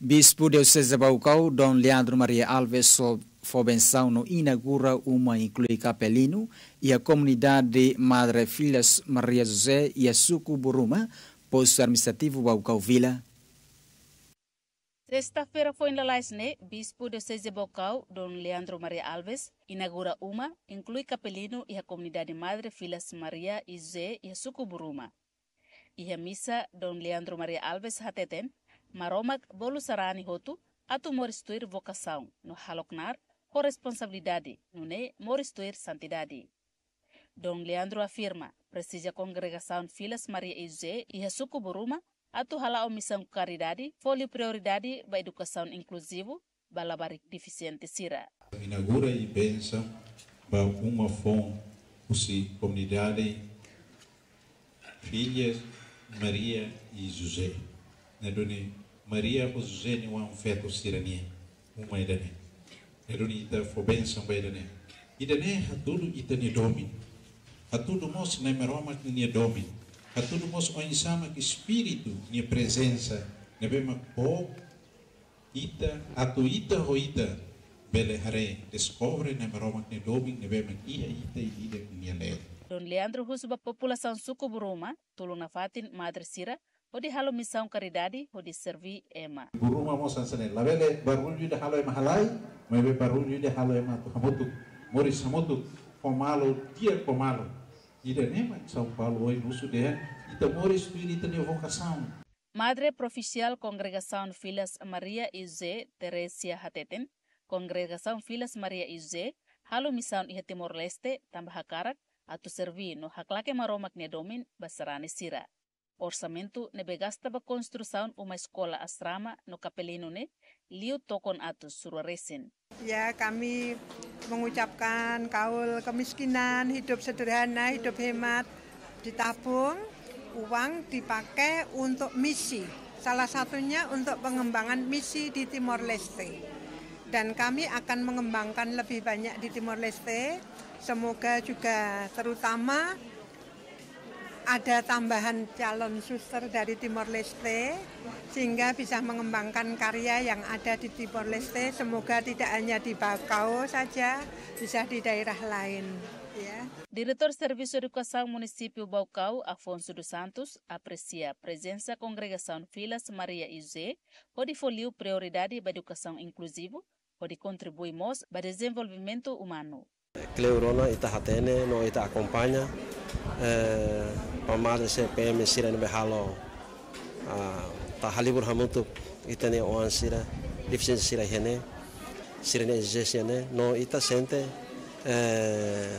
Bispo César Baucau, Dom Leandro Maria Alves Fobenção no inaugura uma inclui Capelino e a comunidade Madre Filhas Maria José e a Suco Buruma, posto administrativo Baucau Vila. Sexta-feira foi em Lalaisne, Bispo César Baucau, Dom Leandro Maria Alves, inaugura uma, inclui Capelino e a comunidade Madre Filhas Maria e José e a Suco Buruma. E a missa, Dom Leandro Maria Alves Hateten, Maromak bolu sarani hotu atu moristuir vocação no haloknar com responsabilidade, no é moristuir santidade. Dom Leandro afirma, precisa congregação Filas Maria e José e Jesuco Buruma atu hala missão caridade, folio prioridade ba educação inclusivo, balabarik deficiente sira. Inaugura e pensa ba uma fonte, se comunidade Filhas Maria e José. Né, Maria José não é um feto sirania, uma idane. Erunita foi benção idane. é a tudo itane domin. A tudo nós nemeroma que nie domin. A tudo nós onsama que espírito, nie presença, nebema po ita, atuita roita, bele haré, descobre nemeroma que nie domin, nebema ia ita e ida que nie leo. Don Leandro Russo, população suco bruma, na fatin, madre sira, odi halo misang karidadi odi servi ema guru ma mo sansane labele barul de halo ema halai mebe barul de halo ema tu hamotu mori samutu, pomalo dia pomalo ida nema são paulo oi nusu de ita mori espírita de vocação Madre Proficial Congregação Filas Maria Ize Teresia Hateten, Congregação Filas Maria Ize, halo misaun iha Timor Leste, tambah hakarak, atau servi no haklake maromak ne domin basarane sira orsamentu nebe gasta ba construção uma eskola asrama no kapelino ne liu tokon atus Ya kami mengucapkan kaul kemiskinan, hidup sederhana, hidup hemat, ditabung, uang dipakai untuk misi. Salah satunya untuk pengembangan misi di Timor Leste. Dan kami akan mengembangkan lebih banyak di Timor Leste. Semoga juga terutama ada tambahan calon suster dari Timor Leste sehingga bisa mengembangkan karya yang ada di Timor Leste. Semoga tidak hanya di Bakau saja, bisa di daerah lain. Ya. Servis Servis Edukasi Baukau, Bakau, Afonso dos Santos, aprecia a presença congregação Filas Maria Ize, hodi folio foliu prioridade para a educação inclusiva, para desenvolvimento humano. Cleurona ita atende, no ita acompanha, pamadan eh, se PM sira ne behalo ta halibur hamutu itane oan sira deficiency sira hene sira ne exercício ne no ita sente eh,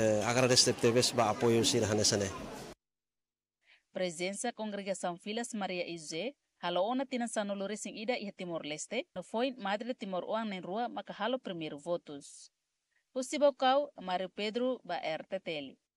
eh, agradecer teves ba apoio sira hanesa ne Presença congregação Filas Maria halo ona tina São Lourenço ida iha Timor-Leste no foi Madre Timor-Oan na rua makahalo primeiro votos. Usibokau, Mário Pedro, ba RTTL.